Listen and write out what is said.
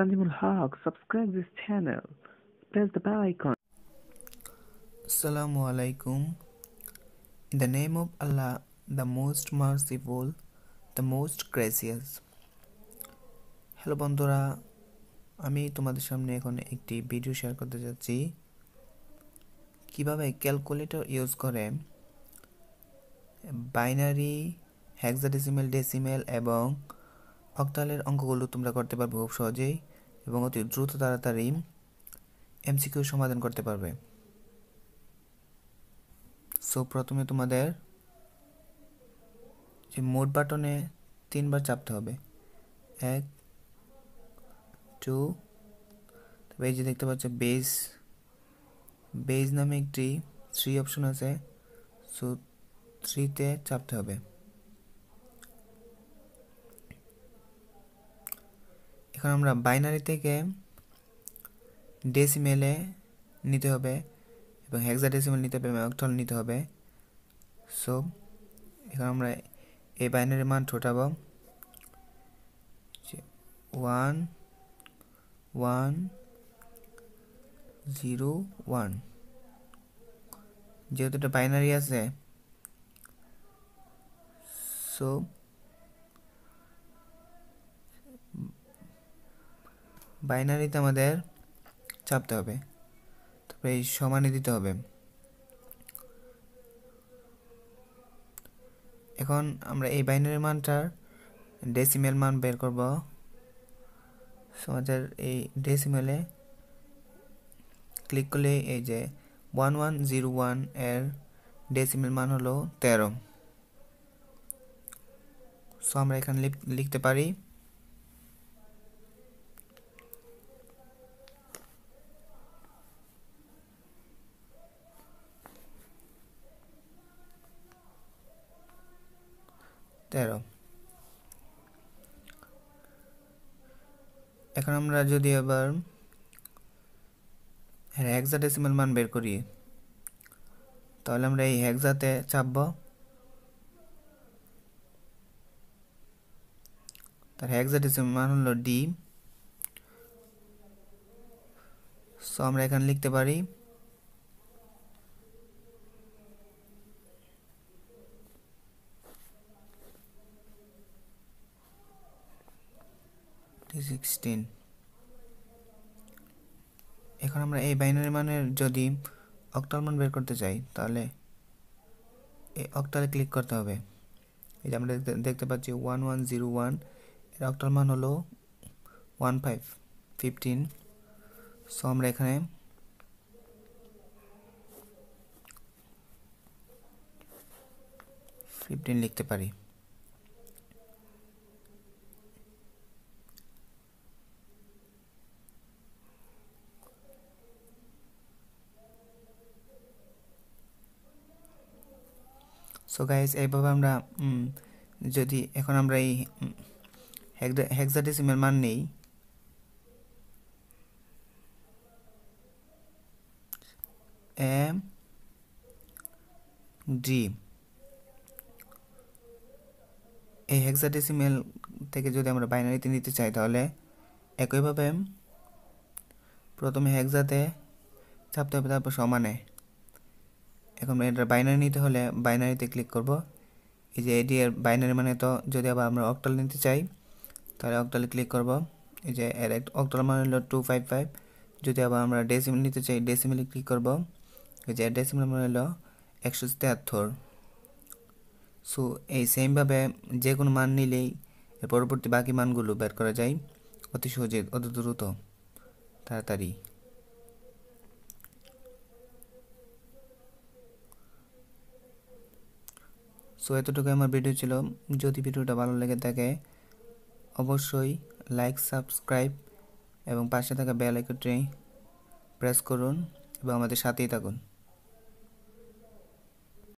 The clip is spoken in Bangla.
Salimul Haq. Subscribe this channel. Press the bell icon. Assalamu alaikum. In the name of Allah, the most merciful, the most gracious. Hello বন্ধুরা আমি তোমাদের সামনে এখন একটি ভিডিও শেয়ার করতে যাচ্ছি কিভাবে ক্যালকুলেটর ইউজ করে বাইনারি হ্যাক্সাডেসিমেল ডেসিমেল এবং অক্টালের অঙ্কগুলো তোমরা করতে পারবে খুব সহজেই এবং অতি দ্রুত তাড়াতাড়ি এমসিকিউ সমাধান করতে পারবে সো প্রথমে তোমাদের যে মোট বাটনে তিনবার চাপতে হবে এক টু তবে এই যে দেখতে পাচ্ছ বেজ বেজ নামে একটি থ্রি অপশন আছে সো থ্রিতে চাপতে হবে এখন আমরা বাইনারি থেকে ডেসিমেলে নিতে হবে এবং হেক্সা ডেসিমেল নিতে হবে অক্টাল নিতে হবে সো এখন আমরা এই বাইনারি মান ঠোটাব ওয়ান ওয়ান জিরো ওয়ান যেহেতু এটা বাইনারি আছে সো বাইনারিতে আমাদের চাপতে হবে তারপরে এই সমানে দিতে হবে এখন আমরা এই বাইনারি মানটার ডেসিমেল মান বের করব আমাদের এই ডেসিমেলে ক্লিক করলে এই যে ওয়ান ওয়ান জিরো ওয়ান এর ডেসিমেল মান হলো তেরো সো আমরা এখানে লিখতে পারি তেরো এখন আমরা যদি আবার হ্যাঁ হেক্সাডেসিমাল মান বের করি তাহলে আমরা এই হ্যাকজাতে চাপব তার হেক্সাডেসিমাল মান হলো ডি সো আমরা এখানে লিখতে পারি সিক্সটিন এখন আমরা এই বাইনারি মানের যদি অক্টাল মান বের করতে চাই তাহলে এই অক্টালে ক্লিক করতে হবে এই যে আমরা দেখতে পাচ্ছি ওয়ান ওয়ান জিরো ওয়ান এর অক্টাল মান হলো ওয়ান ফাইভ ফিফটিন সো আমরা এখানে ফিফটিন লিখতে পারি সো গাইজ এইভাবে আমরা যদি এখন আমরা এই হেক্সাডেসিমের মান নেই এম ডি এই হেক্সাডেসিমেল থেকে যদি আমরা বাইনারিতে নিতে চাই তাহলে একইভাবে প্রথমে হেক্সাতে ছাপতে হবে তারপর সমানে এখন এটা বাইনারি নিতে হলে বাইনারিতে ক্লিক করব এই যে এডি এর বাইনারি মানে তো যদি আবার আমরা অক্টাল নিতে চাই তাহলে অক্টালে ক্লিক করব এই যে এর এক অক্টাল মানে হলো টু ফাইভ ফাইভ যদি আবার আমরা ডেসিমেল নিতে চাই ডেসিমেলে ক্লিক করব এই যে ডেসিমেল মানে হলো একশো তেহাত্তর সো এই সেমভাবে যে কোনো মান নিলেই পরবর্তী বাকি মানগুলো বের করা যায় অতি সহজে অত দ্রুত তাড়াতাড়ি সো এতটুকুই আমার ভিডিও ছিল যদি ভিডিওটা ভালো লেগে থাকে অবশ্যই লাইক সাবস্ক্রাইব এবং পাশে থাকা বেল আইকনটি প্রেস করুন এবং আমাদের সাথেই থাকুন